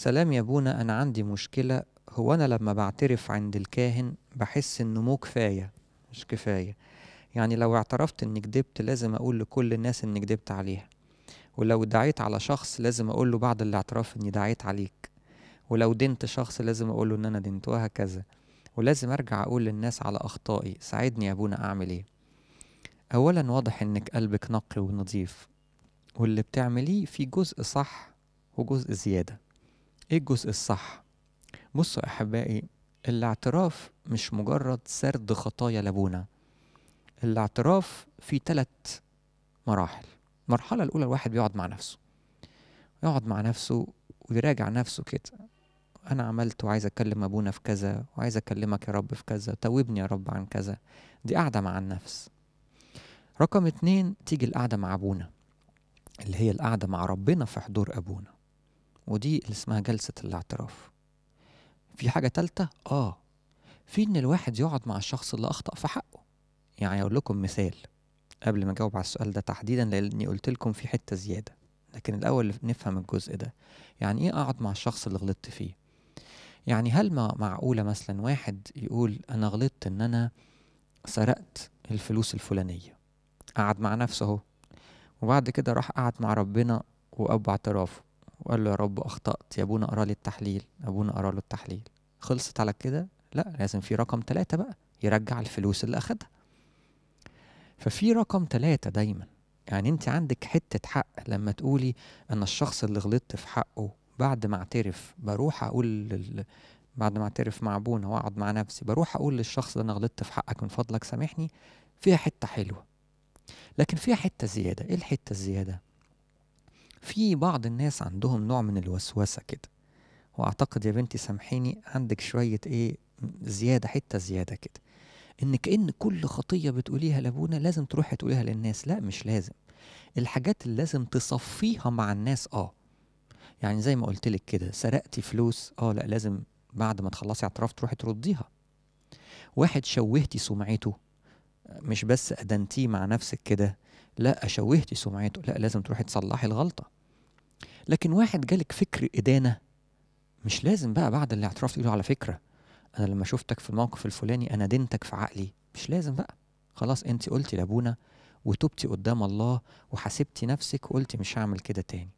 سلام يا بونا أنا عندي مشكلة هو أنا لما بعترف عند الكاهن بحس إنه مو كفاية مش كفاية يعني لو اعترفت إني كدبت لازم أقول لكل الناس إني كدبت عليها ولو دعيت على شخص لازم أقول له بعد الاعتراف إني دعيت عليك ولو دنت شخص لازم أقول له إن أنا دنت وهكذا ولازم أرجع أقول للناس على أخطائي ساعدني يا بونا أعمل إيه أولا واضح إنك قلبك نقي ونظيف واللي بتعمليه في جزء صح وجزء زيادة ايه الجزء الصح بصوا احبائي الاعتراف مش مجرد سرد خطايا لابونا الاعتراف في ثلاث مراحل المرحله الاولى الواحد بيقعد مع نفسه يقعد مع نفسه ويراجع نفسه كده انا عملت وعايز اكلم ابونا في كذا وعايز اكلمك يا رب في كذا توبني يا رب عن كذا دي قاعده مع النفس رقم اتنين تيجي القعده مع ابونا اللي هي القعده مع ربنا في حضور ابونا ودي اللي اسمها جلسة الاعتراف في حاجة تالتة آه في إن الواحد يقعد مع الشخص اللي أخطأ في حقه يعني أقول لكم مثال قبل ما أجاوب على السؤال ده تحديدا لأني قلت لكم في حتة زيادة لكن الأول نفهم الجزء ده يعني إيه أقعد مع الشخص اللي غلطت فيه يعني هل ما معقولة مثلا واحد يقول أنا غلطت إن أنا سرقت الفلوس الفلانية قعد مع نفسه أهو وبعد كده راح قعد مع ربنا وأبو اعترافه وقال له يا رب أخطأت يا أبونا قرا التحليل أبونا قرا التحليل خلصت على كده لا لازم في رقم ثلاثة بقى يرجع الفلوس اللي أخدها ففي رقم ثلاثة دايما يعني أنت عندك حتة حق لما تقولي أنا الشخص اللي غلطت في حقه بعد ما اعترف بروح أقول لل... بعد ما اعترف مع ابونا واقعد مع نفسي بروح اقول للشخص ده انا غلطت في حقك من فضلك سامحني فيها حته حلوه لكن فيها حته زياده ايه الحته الزياده في بعض الناس عندهم نوع من الوسوسة كده وأعتقد يا بنتي سامحيني عندك شوية إيه زيادة حتة زيادة كده إن كأن كل خطية بتقوليها لأبونا لازم تروحي تقوليها للناس لا مش لازم الحاجات اللي لازم تصفيها مع الناس آه يعني زي ما قلت لك كده سرقتي فلوس آه لا لازم بعد ما تخلصي اعتراف تروحي ترديها واحد شوهتي سمعته مش بس أدنتيه مع نفسك كده لا شوهتي سمعته لا لازم تروحي تصلحي الغلطة لكن واحد جالك فكر إدانة مش لازم بقى بعد الاعتراف له على فكرة أنا لما شفتك في الموقف الفلاني أنا دنتك في عقلي مش لازم بقى خلاص أنت قلتي لأبونا وتبتي قدام الله وحاسبتي نفسك وقلتي مش هعمل كده تاني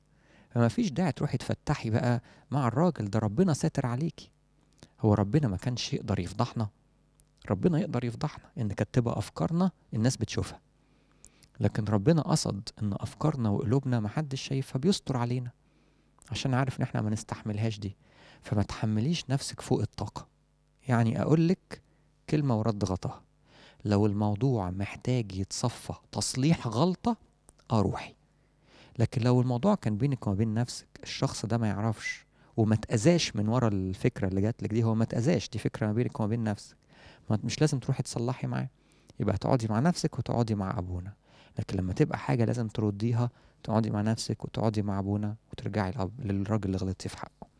فما فيش داعي تروحي تفتحي بقى مع الراجل ده ربنا ساتر عليكي هو ربنا ما كانش يقدر يفضحنا ربنا يقدر يفضحنا ان كانت تبقى افكارنا الناس بتشوفها لكن ربنا قصد ان افكارنا وقلوبنا محدش شايفها بيستر علينا عشان عارف ان احنا ما نستحملهاش دي فما تحمليش نفسك فوق الطاقه يعني اقولك كلمه ورد غطاها لو الموضوع محتاج يتصفى تصليح غلطه اروحي لكن لو الموضوع كان بينك وما بين نفسك الشخص ده ما يعرفش وما تأذاش من ورا الفكره اللي جات لك دي هو ما تأذاش دي فكره ما بينك وما بين نفسك ما مش لازم تروحي تصلحي معاه يبقى هتقعدي مع نفسك وتقعدي مع ابونا لكن لما تبقى حاجه لازم ترديها تقعدي مع نفسك وتقعدي مع ابونا وترجعي للراجل اللي غلطتي في حقه